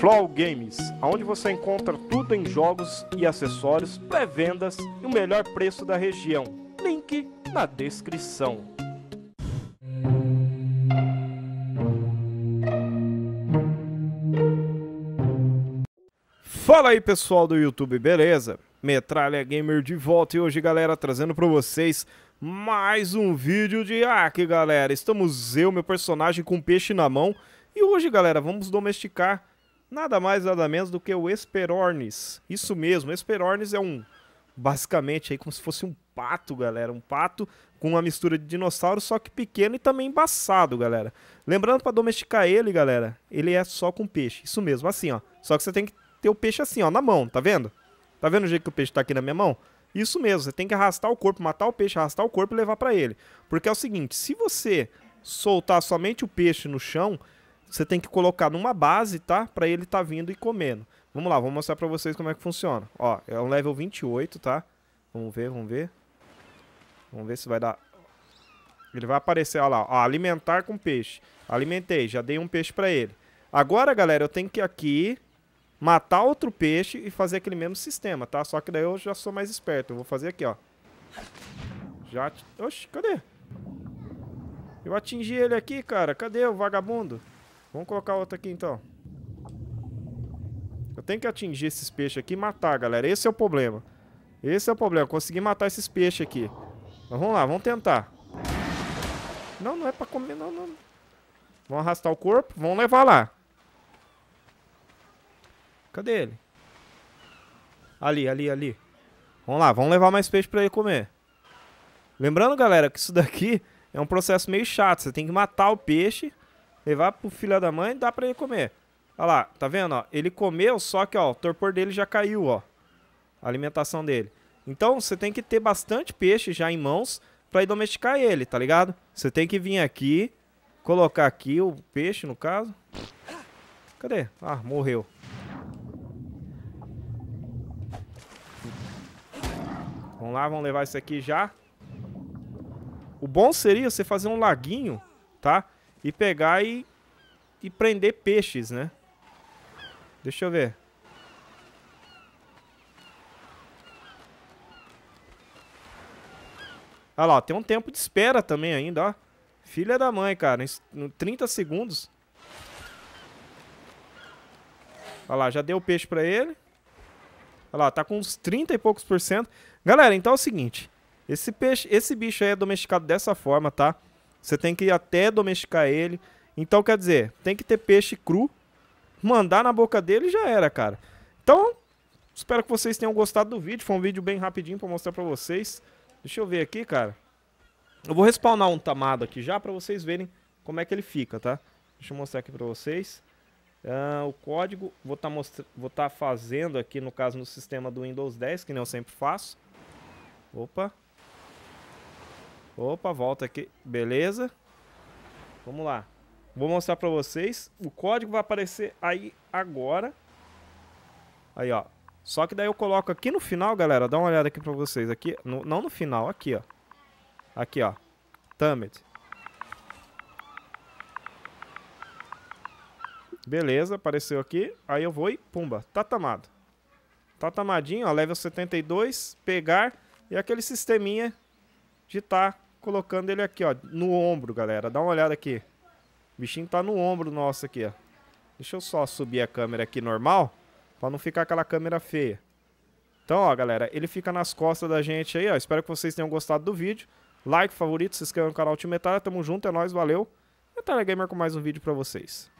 Flow Games, onde você encontra tudo em jogos e acessórios, pré-vendas e o melhor preço da região. Link na descrição. Fala aí pessoal do YouTube, beleza? Metralha Gamer de volta e hoje galera trazendo para vocês mais um vídeo de hack galera. Estamos eu, meu personagem com peixe na mão e hoje galera vamos domesticar nada mais nada menos do que o Esperornis. Isso mesmo, Esperornis é um basicamente aí como se fosse um pato, galera, um pato com uma mistura de dinossauro, só que pequeno e também embaçado, galera. Lembrando para domesticar ele, galera, ele é só com peixe. Isso mesmo, assim, ó. Só que você tem que ter o peixe assim, ó, na mão, tá vendo? Tá vendo o jeito que o peixe tá aqui na minha mão? Isso mesmo, você tem que arrastar o corpo, matar o peixe, arrastar o corpo e levar para ele. Porque é o seguinte, se você soltar somente o peixe no chão, você tem que colocar numa base, tá? Para ele tá vindo e comendo. Vamos lá, vou mostrar para vocês como é que funciona. Ó, é um level 28, tá? Vamos ver, vamos ver. Vamos ver se vai dar... Ele vai aparecer, ó lá, ó, alimentar com peixe. Alimentei, já dei um peixe para ele. Agora, galera, eu tenho que ir aqui, matar outro peixe e fazer aquele mesmo sistema, tá? Só que daí eu já sou mais esperto. Eu vou fazer aqui, ó. Já... Oxi, cadê? Eu atingi ele aqui, cara. Cadê o vagabundo? Vamos colocar outro aqui, então. Eu tenho que atingir esses peixes aqui e matar, galera. Esse é o problema. Esse é o problema. Consegui matar esses peixes aqui. Mas vamos lá, vamos tentar. Não, não é pra comer, não, não. Vamos arrastar o corpo, vamos levar lá. Cadê ele? Ali, ali, ali. Vamos lá, vamos levar mais peixe pra ele comer. Lembrando, galera, que isso daqui é um processo meio chato. Você tem que matar o peixe levar pro filho da mãe, dá pra ele comer. Olha lá, tá vendo? Ó? Ele comeu, só que ó, o torpor dele já caiu, ó. A alimentação dele. Então, você tem que ter bastante peixe já em mãos para domesticar ele, tá ligado? Você tem que vir aqui, colocar aqui o peixe, no caso. Cadê? Ah, morreu. Vamos lá, vamos levar isso aqui já. O bom seria você fazer um laguinho, tá? e pegar e, e prender peixes, né? Deixa eu ver. Olha lá, tem um tempo de espera também ainda, ó. Filha da mãe, cara. Em 30 segundos. Olha lá, já deu o peixe pra ele. Olha lá, tá com uns 30 e poucos por cento. Galera, então é o seguinte. Esse, peixe, esse bicho aí é domesticado dessa forma, Tá? Você tem que até domesticar ele. Então, quer dizer, tem que ter peixe cru, mandar na boca dele e já era, cara. Então, espero que vocês tenham gostado do vídeo. Foi um vídeo bem rapidinho pra mostrar pra vocês. Deixa eu ver aqui, cara. Eu vou respawnar um tamado aqui já pra vocês verem como é que ele fica, tá? Deixa eu mostrar aqui pra vocês. Uh, o código, vou tá estar tá fazendo aqui, no caso, no sistema do Windows 10, que nem eu sempre faço. Opa, Opa, volta aqui. Beleza. Vamos lá. Vou mostrar para vocês. O código vai aparecer aí agora. Aí, ó. Só que daí eu coloco aqui no final, galera. Dá uma olhada aqui para vocês. aqui. No, não no final, aqui, ó. Aqui, ó. Tamet. Beleza, apareceu aqui. Aí eu vou e pumba. tá tamado. Tá tamadinho, ó. Level 72. Pegar. E aquele sisteminha de tá colocando ele aqui, ó, no ombro, galera. Dá uma olhada aqui. O bichinho tá no ombro nosso aqui, ó. Deixa eu só subir a câmera aqui normal, pra não ficar aquela câmera feia. Então, ó, galera, ele fica nas costas da gente aí, ó. Espero que vocês tenham gostado do vídeo. Like, favorito, se inscreva no canal Metal. Tamo junto, é nóis, valeu. Metalha Gamer com mais um vídeo pra vocês.